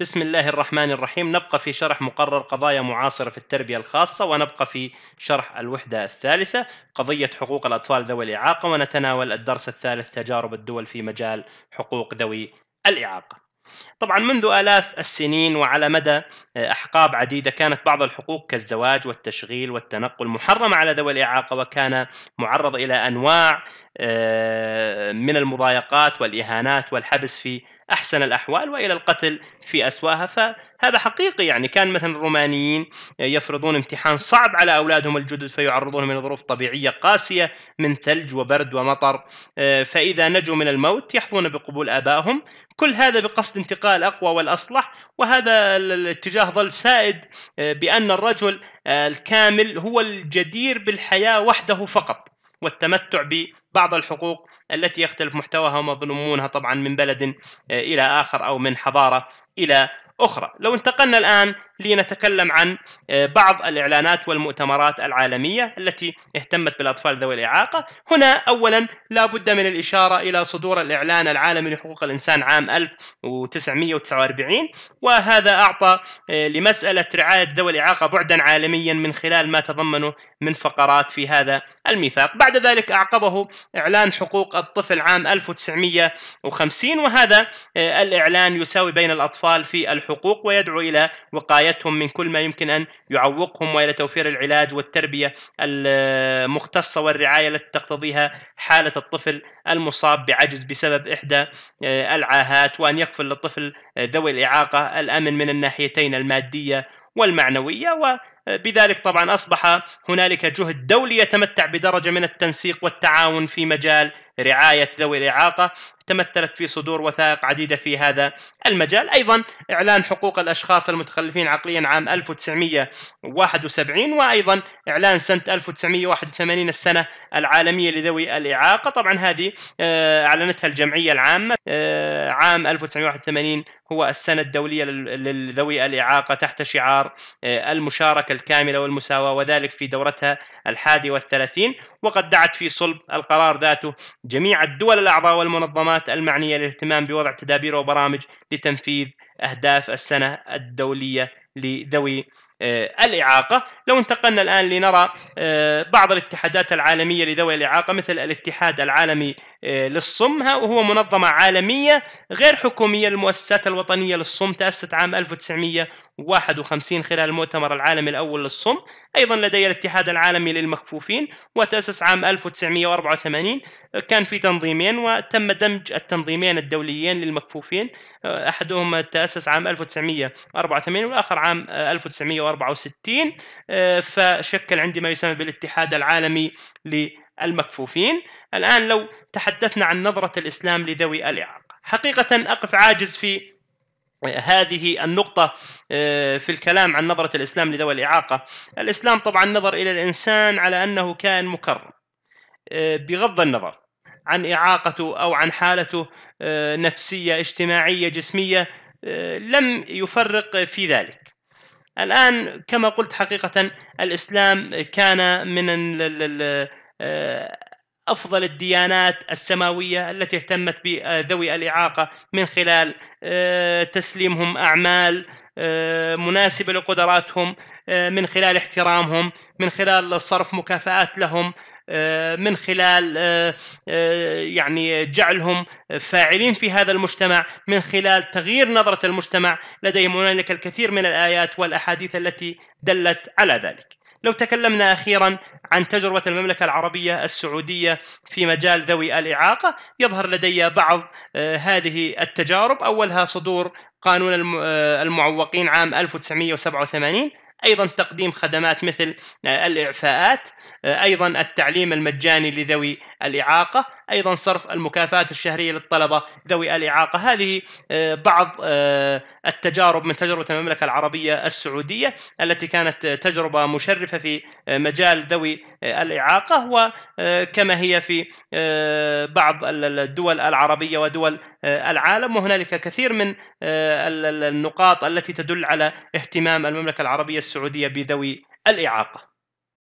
بسم الله الرحمن الرحيم نبقى في شرح مقرر قضايا معاصرة في التربية الخاصة ونبقى في شرح الوحدة الثالثة قضية حقوق الأطفال ذوي الإعاقة ونتناول الدرس الثالث تجارب الدول في مجال حقوق ذوي الإعاقة. طبعا منذ آلاف السنين وعلى مدى أحقاب عديدة كانت بعض الحقوق كالزواج والتشغيل والتنقل محرمة على ذوي الإعاقة وكان معرض إلى أنواع آه، من المضايقات والإهانات والحبس في أحسن الأحوال وإلى القتل في أسواها فهذا حقيقي يعني كان مثلا الرومانيين يفرضون امتحان صعب على أولادهم الجدد فيعرضونهم إلى ظروف طبيعية قاسية من ثلج وبرد ومطر آه، فإذا نجوا من الموت يحظون بقبول آبائهم كل هذا بقصد انتقاء الأقوى والأصلح وهذا الاتجاه ظل سائد آه، بأن الرجل آه، الكامل هو الجدير بالحياة وحده فقط والتمتع ببعض الحقوق التي يختلف محتواها ومظلومونها طبعا من بلد آه، إلى آخر أو من حضارة إلى أخرى لو انتقلنا الآن لنتكلم عن آه، بعض الإعلانات والمؤتمرات العالمية التي اهتمت بالأطفال ذوي الإعاقة هنا أولا لا بد من الإشارة إلى صدور الإعلان العالمي لحقوق الإنسان عام 1949 وهذا أعطى آه، لمسألة رعاية ذوي الإعاقة بعدا عالميا من خلال ما تضمنه من فقرات في هذا الميثاق بعد ذلك أعقبه إعلان حقوق الطفل عام 1950 وهذا آه، الإعلان يساوي بين الأطفال في الحقوق الحقوق ويدعو إلى وقايتهم من كل ما يمكن أن يعوقهم وإلى توفير العلاج والتربية المختصة والرعاية التي تقتضيها حالة الطفل المصاب بعجز بسبب إحدى آه، العاهات وأن يقفل للطفل ذوي الإعاقة الأمن من الناحيتين المادية والمعنوية و بذلك طبعا اصبح هنالك جهد دولي يتمتع بدرجه من التنسيق والتعاون في مجال رعايه ذوي الاعاقه تمثلت في صدور وثائق عديدة في هذا المجال أيضا إعلان حقوق الأشخاص المتخلفين عقليا عام 1971 وأيضا إعلان سنة 1981 السنة العالمية لذوي الإعاقة طبعا هذه آه، أعلنتها الجمعية العامة آه، عام 1981 هو السنة الدولية لذوي الإعاقة تحت شعار آه، المشاركة الكاملة والمساواة وذلك في دورتها الحادي والثلاثين وقد دعت في صلب القرار ذاته جميع الدول الأعضاء والمنظمات السنوات المعنية للاهتمام بوضع تدابير وبرامج لتنفيذ أهداف السنة الدولية لذوي آه، الإعاقة لو انتقلنا الآن لنرى آه، بعض الاتحادات العالمية لذوي الإعاقة مثل الاتحاد العالمي آه، للصم وهو منظمة عالمية غير حكومية للمؤسسات الوطنية للصم تأسست عام 1951 خلال المؤتمر العالمي الأول للصم أيضا لدي الاتحاد العالمي للمكفوفين وتأسس عام 1984 آه، كان في تنظيمين وتم دمج التنظيمين الدوليين للمكفوفين آه، أحدهما تأسس عام 1984 والآخر عام 1964 فشكل عندي ما يسمى بالاتحاد العالمي للمكفوفين المكفوفين الآن لو تحدثنا عن نظرة الإسلام لذوي الإعاقة حقيقة أقف عاجز في هذه النقطة آه، في الكلام عن نظرة الإسلام لذوي الإعاقة الإسلام طبعا نظر إلى الإنسان على أنه كائن مكرم آه، بغض النظر عن إعاقته أو عن حالته آه، نفسية اجتماعية جسمية لم يفرق في ذلك الآن كما قلت حقيقة الإسلام كان من آه، افضل الديانات السماويه التي اهتمت بذوي الاعاقه من خلال آه، تسليمهم اعمال آه، مناسبه لقدراتهم من خلال احترامهم من خلال صرف مكافآت لهم من خلال يعني جعلهم فاعلين في هذا المجتمع من خلال تغيير نظره المجتمع لديهم هنالك الكثير من الايات والاحاديث التي دلت على ذلك لو تكلمنا اخيرا عن تجربة المملكة العربية السعودية في مجال ذوي الإعاقة يظهر لدي بعض آه، هذه التجارب أولها صدور قانون آه، المعوقين عام 1987 ايضا تقديم خدمات مثل آه، الاعفاءات ايضا التعليم المجاني لذوي الاعاقه أيضا صرف المكافآت الشهرية للطلبة ذوي الإعاقة هذه آه، بعض آه، التجارب من تجربة المملكة العربية السعودية التي كانت آه، تجربة مشرفة في مجال ذوي الإعاقة وكما هي في بعض الدول العربية ودول العالم وهنالك كثير من النقاط التي تدل على اهتمام المملكة العربية السعودية بذوي الإعاقة